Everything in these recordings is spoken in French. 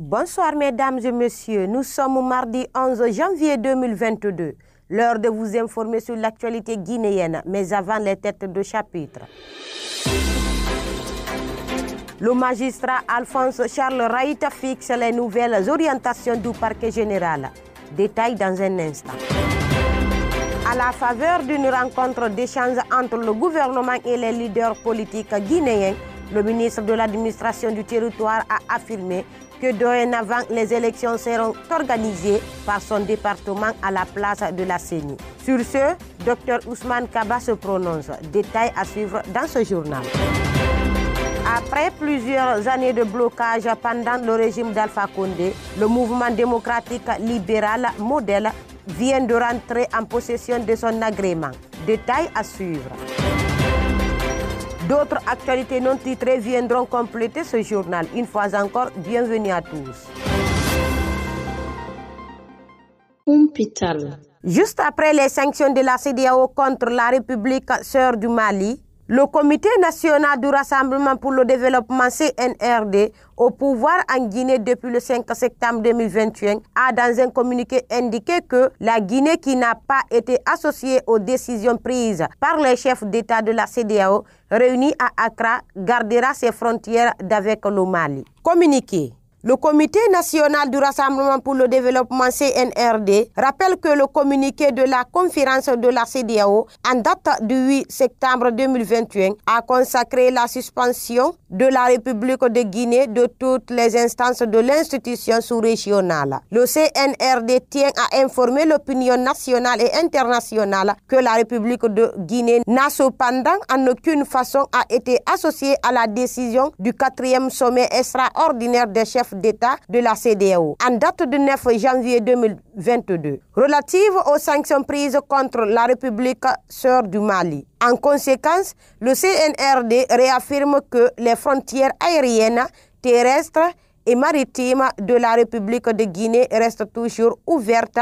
Bonsoir mesdames et messieurs, nous sommes mardi 11 janvier 2022, l'heure de vous informer sur l'actualité guinéenne, mais avant les têtes de chapitre. Le magistrat Alphonse Charles Raïta fixe les nouvelles orientations du parquet général. Détail dans un instant. À la faveur d'une rencontre d'échange entre le gouvernement et les leaders politiques guinéens, le ministre de l'administration du territoire a affirmé que dorénavant les élections seront organisées par son département à la place de la CENI. Sur ce, Dr Ousmane Kaba se prononce. Détail à suivre dans ce journal. Après plusieurs années de blocage pendant le régime d'Alpha Condé, le mouvement démocratique libéral modèle vient de rentrer en possession de son agrément. Détail à suivre. D'autres actualités non titrées viendront compléter ce journal. Une fois encore, bienvenue à tous. Juste après les sanctions de la CDAO contre la République sœur du Mali, le Comité national du Rassemblement pour le développement CNRD, au pouvoir en Guinée depuis le 5 septembre 2021, a dans un communiqué indiqué que la Guinée qui n'a pas été associée aux décisions prises par les chefs d'État de la CDAO réunis à Accra gardera ses frontières d'avec le Mali. Communiqué. Le Comité national du Rassemblement pour le développement CNRD rappelle que le communiqué de la conférence de la CDAO en date du 8 septembre 2021 a consacré la suspension de la République de Guinée de toutes les instances de l'institution sous-régionale. Le CNRD tient à informer l'opinion nationale et internationale que la République de Guinée n'a cependant en aucune façon a été associée à la décision du quatrième sommet extraordinaire des chefs d'État de la CDAO e en date de 9 janvier 2022 relative aux sanctions prises contre la République sœur du Mali. En conséquence, le CNRD réaffirme que les frontières aériennes, terrestres et maritimes de la République de Guinée restent toujours ouvertes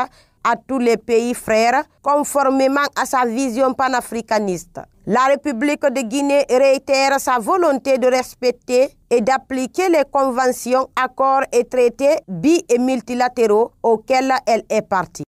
à tous les pays frères, conformément à sa vision panafricaniste. La République de Guinée réitère sa volonté de respecter et d'appliquer les conventions, accords et traités bi- et multilatéraux auxquels elle est partie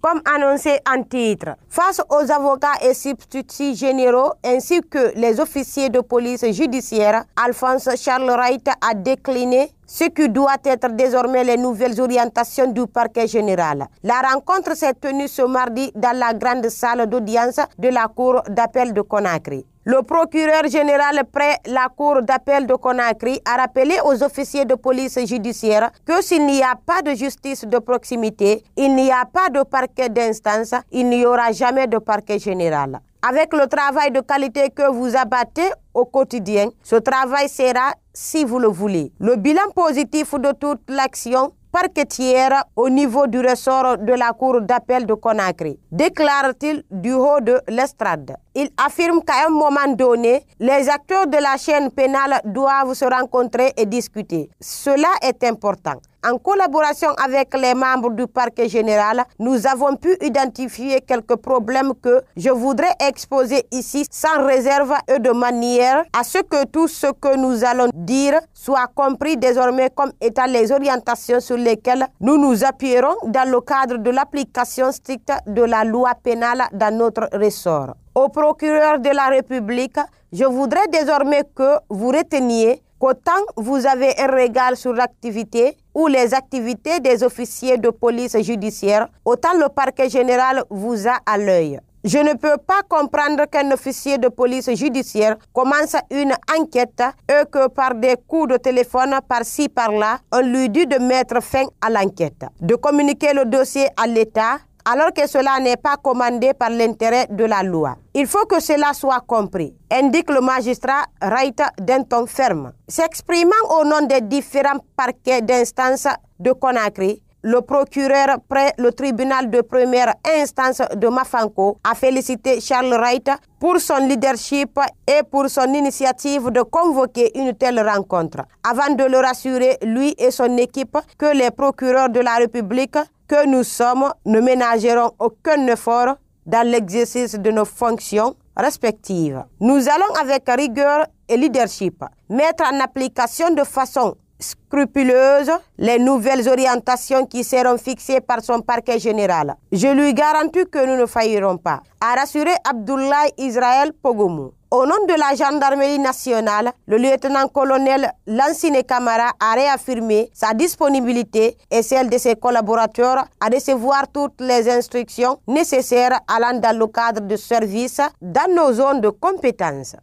comme annoncé en titre. Face aux avocats et substituts généraux ainsi que les officiers de police judiciaire, Alphonse Charles Wright a décliné ce qui doit être désormais les nouvelles orientations du parquet général. La rencontre s'est tenue ce mardi dans la grande salle d'audience de la cour d'appel de Conakry. Le procureur général près la cour d'appel de Conakry a rappelé aux officiers de police judiciaire que s'il n'y a pas de justice de proximité, il n'y a pas de parquet d'instance, il n'y aura jamais de parquet général. Avec le travail de qualité que vous abattez au quotidien, ce travail sera, si vous le voulez, le bilan positif de toute l'action parquetière au niveau du ressort de la Cour d'appel de Conakry, déclare-t-il du haut de l'estrade. Il affirme qu'à un moment donné, les acteurs de la chaîne pénale doivent se rencontrer et discuter. Cela est important. En collaboration avec les membres du parquet général, nous avons pu identifier quelques problèmes que je voudrais exposer ici sans réserve et de manière à ce que tout ce que nous allons dire soit compris désormais comme étant les orientations sur lesquelles nous nous appuierons dans le cadre de l'application stricte de la loi pénale dans notre ressort. Au procureur de la République, je voudrais désormais que vous reteniez qu'autant vous avez un regard sur l'activité ou les activités des officiers de police judiciaire, autant le parquet général vous a à l'œil. Je ne peux pas comprendre qu'un officier de police judiciaire commence une enquête et que par des coups de téléphone par-ci par-là, on lui dit de mettre fin à l'enquête, de communiquer le dossier à l'État alors que cela n'est pas commandé par l'intérêt de la loi. Il faut que cela soit compris, indique le magistrat Wright d'un ton ferme. S'exprimant au nom des différents parquets d'instance de Conakry, le procureur près le tribunal de première instance de Mafanko a félicité Charles Wright pour son leadership et pour son initiative de convoquer une telle rencontre, avant de le rassurer, lui et son équipe, que les procureurs de la République que nous sommes, ne ménagerons aucun effort dans l'exercice de nos fonctions respectives. Nous allons avec rigueur et leadership mettre en application de façon scrupuleuse les nouvelles orientations qui seront fixées par son parquet général. Je lui garantis que nous ne faillirons pas. A rassurer Abdoulaye Israël Pogomou. Au nom de la gendarmerie nationale, le lieutenant-colonel Lancine Camara a réaffirmé sa disponibilité et celle de ses collaborateurs à recevoir toutes les instructions nécessaires allant dans le cadre de service dans nos zones de compétences.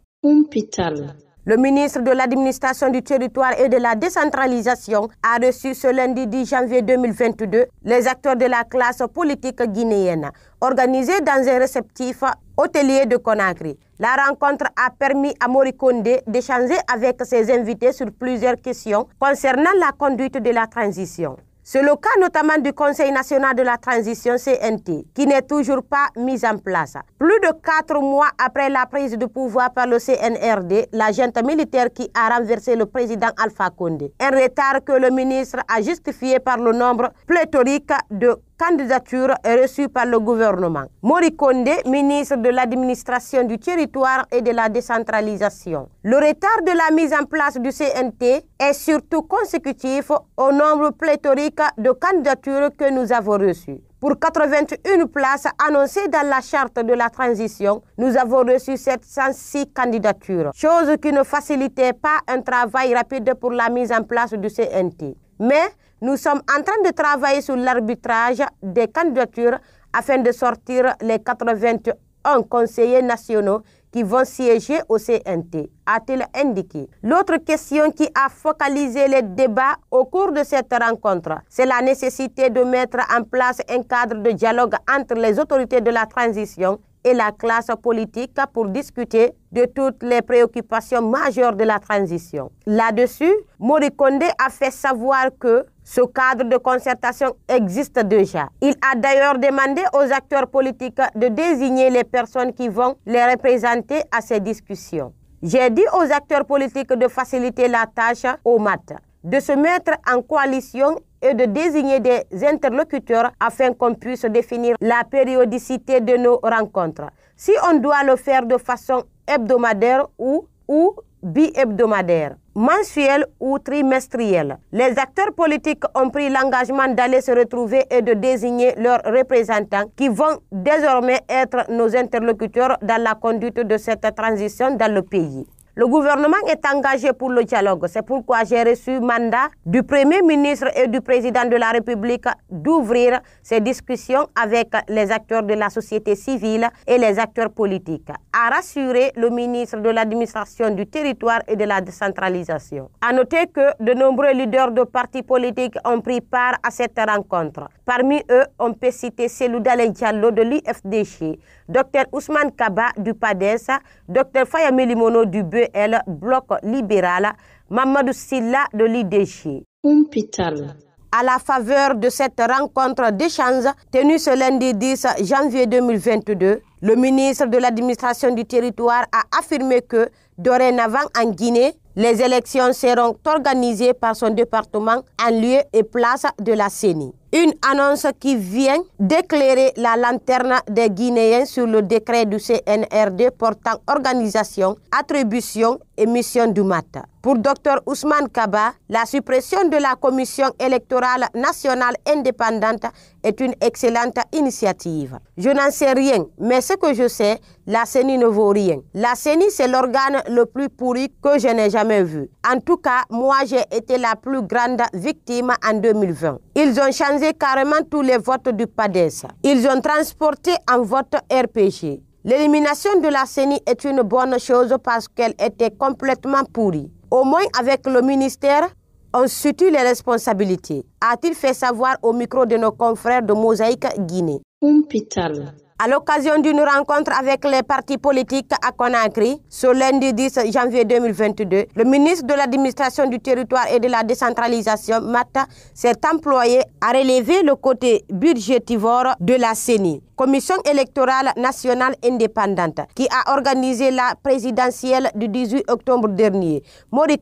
Le ministre de l'Administration du Territoire et de la Décentralisation a reçu ce lundi 10 janvier 2022 les acteurs de la classe politique guinéenne, organisés dans un réceptif hôtelier de Conakry. La rencontre a permis à Morikonde d'échanger avec ses invités sur plusieurs questions concernant la conduite de la transition. C'est le cas notamment du Conseil national de la transition CNT, qui n'est toujours pas mis en place. Plus de quatre mois après la prise de pouvoir par le CNRD, l'agent militaire qui a renversé le président Alpha Condé. Un retard que le ministre a justifié par le nombre pléthorique de candidature est reçue par le gouvernement. Mori Kondé, ministre de l'administration du territoire et de la décentralisation. Le retard de la mise en place du CNT est surtout consécutif au nombre pléthorique de candidatures que nous avons reçues. Pour 81 places annoncées dans la charte de la transition, nous avons reçu 706 candidatures, chose qui ne facilitait pas un travail rapide pour la mise en place du CNT. Mais nous sommes en train de travailler sur l'arbitrage des candidatures afin de sortir les 81 conseillers nationaux qui vont siéger au CNT, a-t-il indiqué. L'autre question qui a focalisé les débats au cours de cette rencontre, c'est la nécessité de mettre en place un cadre de dialogue entre les autorités de la transition et la classe politique pour discuter de toutes les préoccupations majeures de la transition. Là-dessus, Morikonde a fait savoir que ce cadre de concertation existe déjà. Il a d'ailleurs demandé aux acteurs politiques de désigner les personnes qui vont les représenter à ces discussions. J'ai dit aux acteurs politiques de faciliter la tâche au mat, de se mettre en coalition et de désigner des interlocuteurs afin qu'on puisse définir la périodicité de nos rencontres. Si on doit le faire de façon hebdomadaire ou, ou bi-hebdomadaire, mensuelle ou trimestrielle, les acteurs politiques ont pris l'engagement d'aller se retrouver et de désigner leurs représentants qui vont désormais être nos interlocuteurs dans la conduite de cette transition dans le pays. Le gouvernement est engagé pour le dialogue. C'est pourquoi j'ai reçu mandat du Premier ministre et du Président de la République d'ouvrir ces discussions avec les acteurs de la société civile et les acteurs politiques, a rassuré le ministre de l'Administration du Territoire et de la Décentralisation. A noter que de nombreux leaders de partis politiques ont pris part à cette rencontre. Parmi eux, on peut citer Selouda Diallo de l'IFDC, Dr Ousmane Kaba du PADES, Dr Fayamé Limono du BE le bloc libéral, Mamadou Silla de l'IDG. À la faveur de cette rencontre d'échange tenue ce lundi 10 janvier 2022, le ministre de l'administration du territoire a affirmé que, dorénavant en Guinée, les élections seront organisées par son département en lieu et place de la CENI. Une annonce qui vient d'éclairer la lanterne des Guinéens sur le décret du CNRD portant organisation, attribution et mission du MAT. Pour Dr Ousmane Kaba, la suppression de la Commission électorale nationale indépendante est une excellente initiative. Je n'en sais rien, mais ce que je sais, la CENI ne vaut rien. La CENI, c'est l'organe le plus pourri que je n'ai jamais vu. En tout cas, moi, j'ai été la plus grande victime en 2020. Ils ont changé carrément tous les votes du PADES. Ils ont transporté un vote RPG. L'élimination de la CENI est une bonne chose parce qu'elle était complètement pourrie. Au moins avec le ministère, on situe les responsabilités, a-t-il fait savoir au micro de nos confrères de Mosaïque Guinée. À l'occasion d'une rencontre avec les partis politiques à Conakry, ce lundi 10 janvier 2022, le ministre de l'administration du territoire et de la décentralisation, Mata, s'est employé à relever le côté budgétivore de la CENI. Commission électorale nationale indépendante qui a organisé la présidentielle du 18 octobre dernier. Mori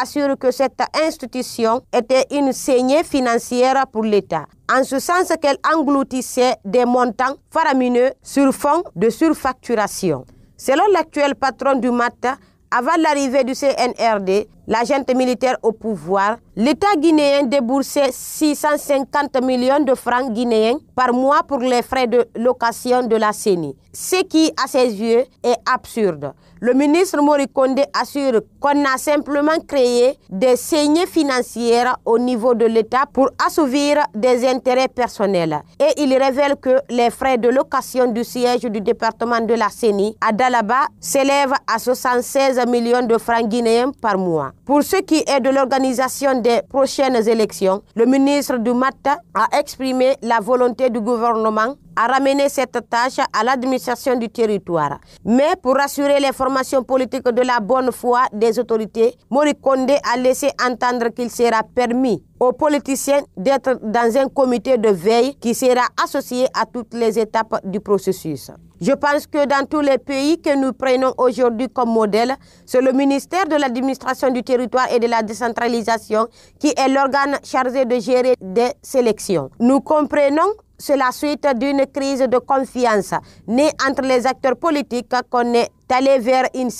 assure que cette institution était une saignée financière pour l'État en ce sens qu'elle engloutissait des montants faramineux sur fond de surfacturation. Selon l'actuel patron du MATA, avant l'arrivée du CNRD, la militaire au pouvoir, l'État guinéen déboursait 650 millions de francs guinéens par mois pour les frais de location de la CENI, ce qui, à ses yeux, est absurde. Le ministre Morikonde assure qu'on a simplement créé des saignées financières au niveau de l'État pour assouvir des intérêts personnels. Et il révèle que les frais de location du siège du département de la CENI à Dalaba s'élèvent à 76 millions de francs guinéens par mois. Pour ce qui est de l'organisation des prochaines élections, le ministre du a exprimé la volonté du gouvernement à ramener cette tâche à l'administration du territoire. Mais pour assurer les formations politiques de la bonne foi des autorités, Morikonde a laissé entendre qu'il sera permis aux politiciens d'être dans un comité de veille qui sera associé à toutes les étapes du processus. Je pense que dans tous les pays que nous prenons aujourd'hui comme modèle, c'est le ministère de l'administration du territoire et de la décentralisation qui est l'organe chargé de gérer des sélections. Nous comprenons c'est la suite d'une crise de confiance née entre les acteurs politiques qu'on est allé vers une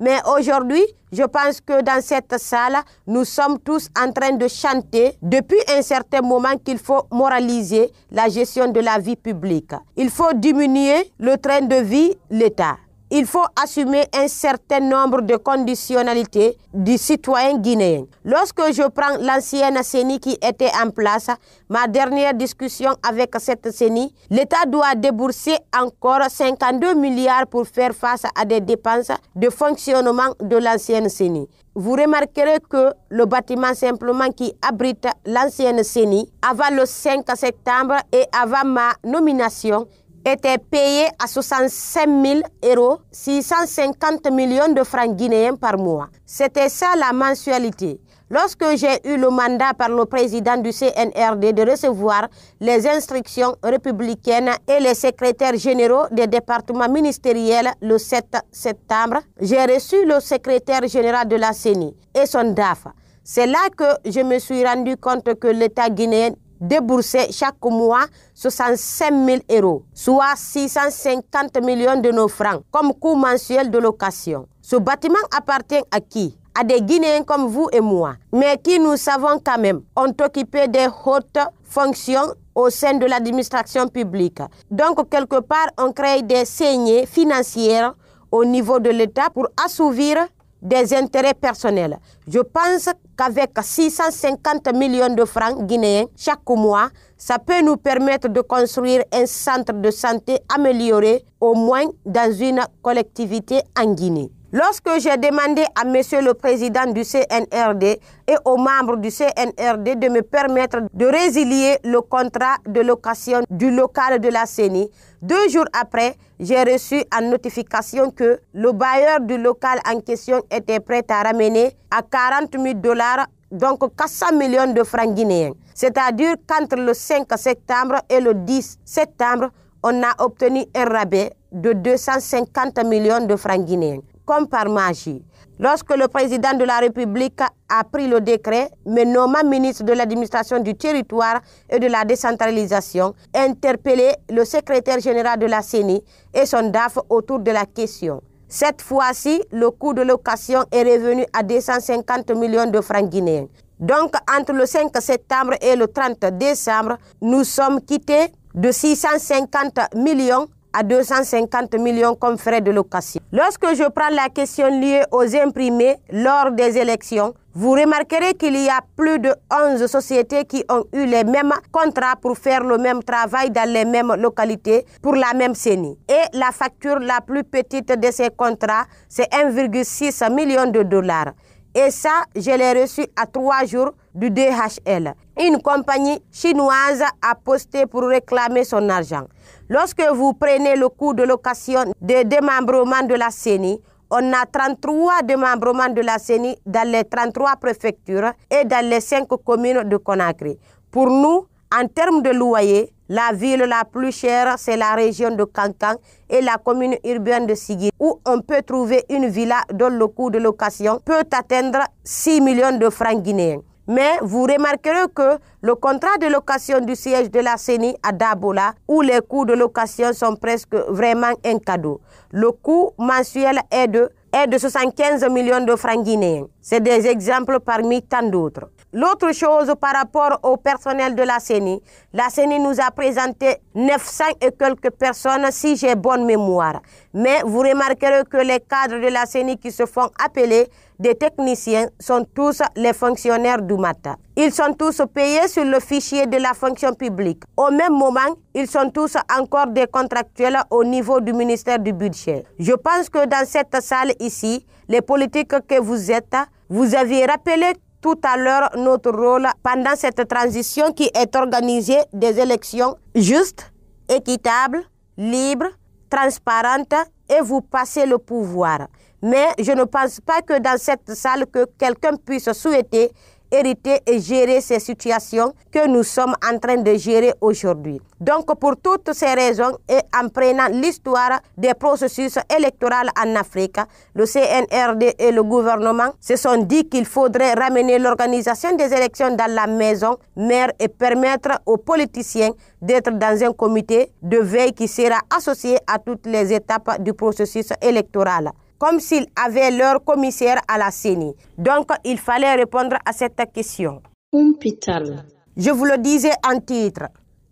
Mais aujourd'hui, je pense que dans cette salle, nous sommes tous en train de chanter depuis un certain moment qu'il faut moraliser la gestion de la vie publique. Il faut diminuer le train de vie l'État il faut assumer un certain nombre de conditionnalités du citoyen guinéen. Lorsque je prends l'ancienne CENI qui était en place, ma dernière discussion avec cette CENI, l'État doit débourser encore 52 milliards pour faire face à des dépenses de fonctionnement de l'ancienne CENI. Vous remarquerez que le bâtiment simplement qui abrite l'ancienne CENI, avant le 5 septembre et avant ma nomination, était payé à 65 000 euros, 650 millions de francs guinéens par mois. C'était ça la mensualité. Lorsque j'ai eu le mandat par le président du CNRD de recevoir les instructions républicaines et les secrétaires généraux des départements ministériels le 7 septembre, j'ai reçu le secrétaire général de la CENI et son DAF. C'est là que je me suis rendu compte que l'État guinéen débourser chaque mois 65 000 euros, soit 650 millions de nos francs comme coût mensuel de location. Ce bâtiment appartient à qui à des Guinéens comme vous et moi, mais qui nous savons quand même ont occupé des hautes fonctions au sein de l'administration publique. Donc, quelque part, on crée des saignées financières au niveau de l'État pour assouvir des intérêts personnels. Je pense qu'avec 650 millions de francs guinéens chaque mois, ça peut nous permettre de construire un centre de santé amélioré, au moins dans une collectivité en Guinée. Lorsque j'ai demandé à Monsieur le Président du CNRD et aux membres du CNRD de me permettre de résilier le contrat de location du local de la CENI, deux jours après, j'ai reçu en notification que le bailleur du local en question était prêt à ramener à 40 000 dollars, donc 400 millions de francs guinéens. C'est-à-dire qu'entre le 5 septembre et le 10 septembre, on a obtenu un rabais de 250 millions de francs guinéens comme par magie. Lorsque le président de la République a pris le décret mais nommant ministre de l'administration du territoire et de la décentralisation, interpellé le secrétaire général de la CENI et son DAF autour de la question. Cette fois-ci, le coût de location est revenu à 250 millions de francs guinéens. Donc, entre le 5 septembre et le 30 décembre, nous sommes quittés de 650 millions à 250 millions comme frais de location. Lorsque je prends la question liée aux imprimés lors des élections, vous remarquerez qu'il y a plus de 11 sociétés qui ont eu les mêmes contrats pour faire le même travail dans les mêmes localités pour la même CENI. Et la facture la plus petite de ces contrats, c'est 1,6 million de dollars. Et ça, je l'ai reçu à trois jours du DHL. Une compagnie chinoise a posté pour réclamer son argent. Lorsque vous prenez le coût de location des démembrements de la CENI, on a 33 démembrements de la CENI dans les 33 préfectures et dans les 5 communes de Conakry. Pour nous, en termes de loyer, la ville la plus chère, c'est la région de Cancan et la commune urbaine de Sigui, où on peut trouver une villa dont le coût de location peut atteindre 6 millions de francs guinéens. Mais vous remarquerez que le contrat de location du siège de la CENI à Dabola, où les coûts de location sont presque vraiment un cadeau, le coût mensuel est de, est de 75 millions de francs guinéens. C'est des exemples parmi tant d'autres. L'autre chose par rapport au personnel de la CENI, la CENI nous a présenté 900 et quelques personnes si j'ai bonne mémoire. Mais vous remarquerez que les cadres de la CENI qui se font appeler des techniciens sont tous les fonctionnaires du MATA. Ils sont tous payés sur le fichier de la fonction publique. Au même moment, ils sont tous encore des contractuels au niveau du ministère du budget. Je pense que dans cette salle ici, les politiques que vous êtes, vous avez rappelé tout à l'heure notre rôle pendant cette transition qui est organisée des élections justes, équitables, libres, transparentes et vous passez le pouvoir. Mais je ne pense pas que dans cette salle, que quelqu'un puisse souhaiter hériter et gérer ces situations que nous sommes en train de gérer aujourd'hui. Donc pour toutes ces raisons et en prenant l'histoire des processus électoraux en Afrique, le CNRD et le gouvernement se sont dit qu'il faudrait ramener l'organisation des élections dans la maison mère et permettre aux politiciens d'être dans un comité de veille qui sera associé à toutes les étapes du processus électoral comme s'ils avaient leur commissaire à la CENI. Donc, il fallait répondre à cette question. Je vous le disais en titre.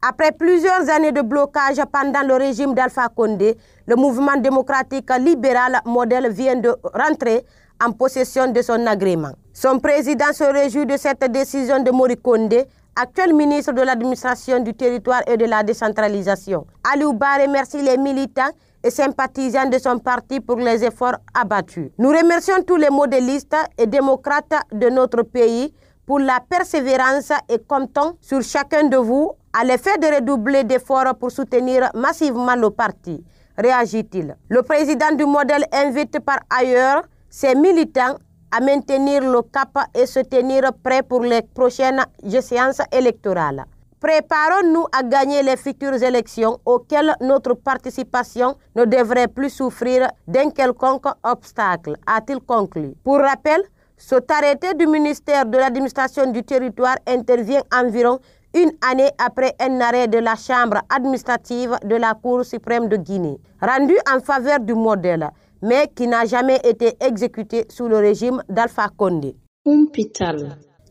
Après plusieurs années de blocage pendant le régime d'Alpha Condé, le mouvement démocratique libéral modèle vient de rentrer en possession de son agrément. Son président se réjouit de cette décision de Mori Condé, actuel ministre de l'administration du territoire et de la décentralisation. Aliou remercie les militants et sympathisants de son parti pour les efforts abattus. Nous remercions tous les modélistes et démocrates de notre pays pour la persévérance et comptons sur chacun de vous à l'effet de redoubler d'efforts pour soutenir massivement le parti réagit-il. Le président du modèle invite par ailleurs ses militants à maintenir le cap et se tenir prêt pour les prochaines séances électorales. Préparons-nous à gagner les futures élections auxquelles notre participation ne devrait plus souffrir d'un quelconque obstacle, a-t-il conclu. Pour rappel, cet arrêté du ministère de l'administration du territoire intervient environ une année après un arrêt de la Chambre administrative de la Cour suprême de Guinée, rendu en faveur du modèle, mais qui n'a jamais été exécuté sous le régime d'Alpha Condé.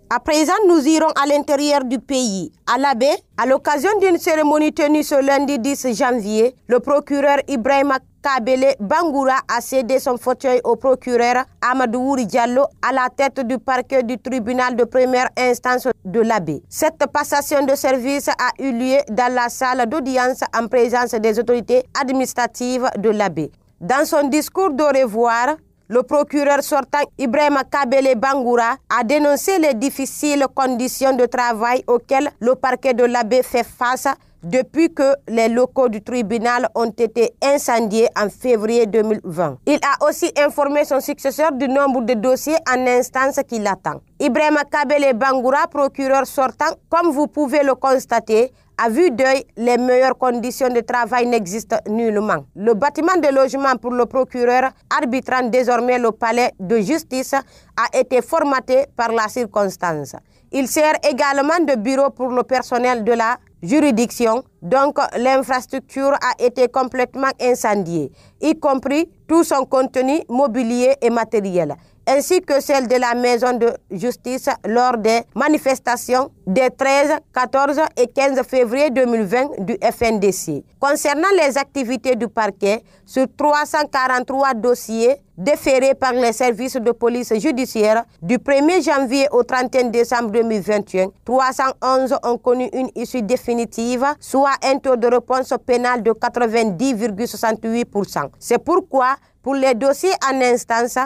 À présent, nous irons à l'intérieur du pays, à l'abbé, à l'occasion d'une cérémonie tenue ce lundi 10 janvier. Le procureur Ibrahim Kabele Bangoura a cédé son fauteuil au procureur Amadou Diallo à la tête du parquet du tribunal de première instance de l'abbé. Cette passation de service a eu lieu dans la salle d'audience en présence des autorités administratives de l'abbé. Dans son discours de revoir, le procureur sortant Ibrahim Kabele Bangoura a dénoncé les difficiles conditions de travail auxquelles le parquet de l'abbé fait face depuis que les locaux du tribunal ont été incendiés en février 2020. Il a aussi informé son successeur du nombre de dossiers en instance qui l'attendent. Ibrahim Kabele Bangoura, procureur sortant, comme vous pouvez le constater, à vue d'œil, les meilleures conditions de travail n'existent nullement. Le bâtiment de logement pour le procureur, arbitrant désormais le palais de justice, a été formaté par la circonstance. Il sert également de bureau pour le personnel de la juridiction. Donc l'infrastructure a été complètement incendiée, y compris tout son contenu mobilier et matériel ainsi que celle de la maison de justice lors des manifestations des 13, 14 et 15 février 2020 du FNDC. Concernant les activités du parquet, sur 343 dossiers déférés par les services de police judiciaire du 1er janvier au 31 décembre 2021, 311 ont connu une issue définitive, soit un taux de réponse pénale de 90,68%. C'est pourquoi, pour les dossiers en instance,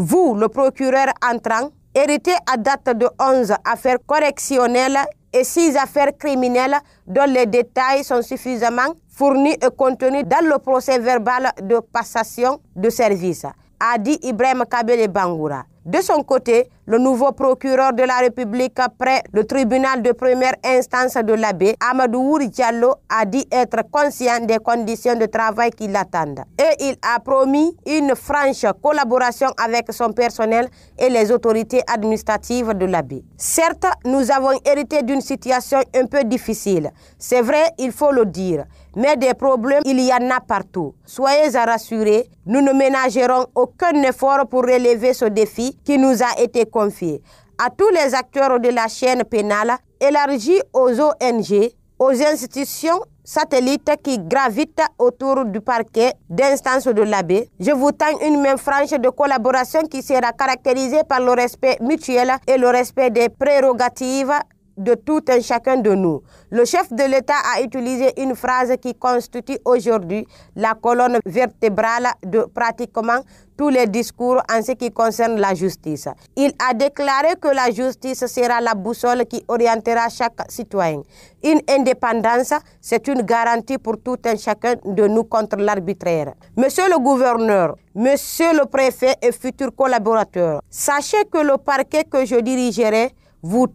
vous, le procureur entrant, héritez à date de 11 affaires correctionnelles et six affaires criminelles dont les détails sont suffisamment fournis et contenus dans le procès verbal de passation de service, a dit Ibrahim Kabele Bangoura. De son côté, le nouveau procureur de la République après le tribunal de première instance de l'abbé, Amadou Diallo, a dit être conscient des conditions de travail qui l'attendent. Et il a promis une franche collaboration avec son personnel et les autorités administratives de l'abbé. Certes, nous avons hérité d'une situation un peu difficile. C'est vrai, il faut le dire. Mais des problèmes, il y en a partout. Soyez rassurés, nous ne ménagerons aucun effort pour relever ce défi qui nous a été confié. À tous les acteurs de la chaîne pénale, élargis aux ONG, aux institutions satellites qui gravitent autour du parquet d'instance de l'abbé. Je vous tends une main franche de collaboration qui sera caractérisée par le respect mutuel et le respect des prérogatives de tout un chacun de nous. Le chef de l'État a utilisé une phrase qui constitue aujourd'hui la colonne vertébrale de pratiquement tous les discours en ce qui concerne la justice. Il a déclaré que la justice sera la boussole qui orientera chaque citoyen. Une indépendance, c'est une garantie pour tout un chacun de nous contre l'arbitraire. Monsieur le gouverneur, monsieur le préfet et futurs collaborateurs, sachez que le parquet que je dirigerai vous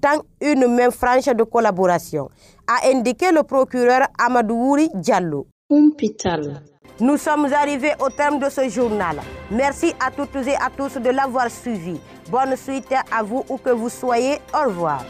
une main franche de collaboration, a indiqué le procureur Amadououri Diallo. Nous sommes arrivés au terme de ce journal. Merci à toutes et à tous de l'avoir suivi. Bonne suite à vous où que vous soyez. Au revoir.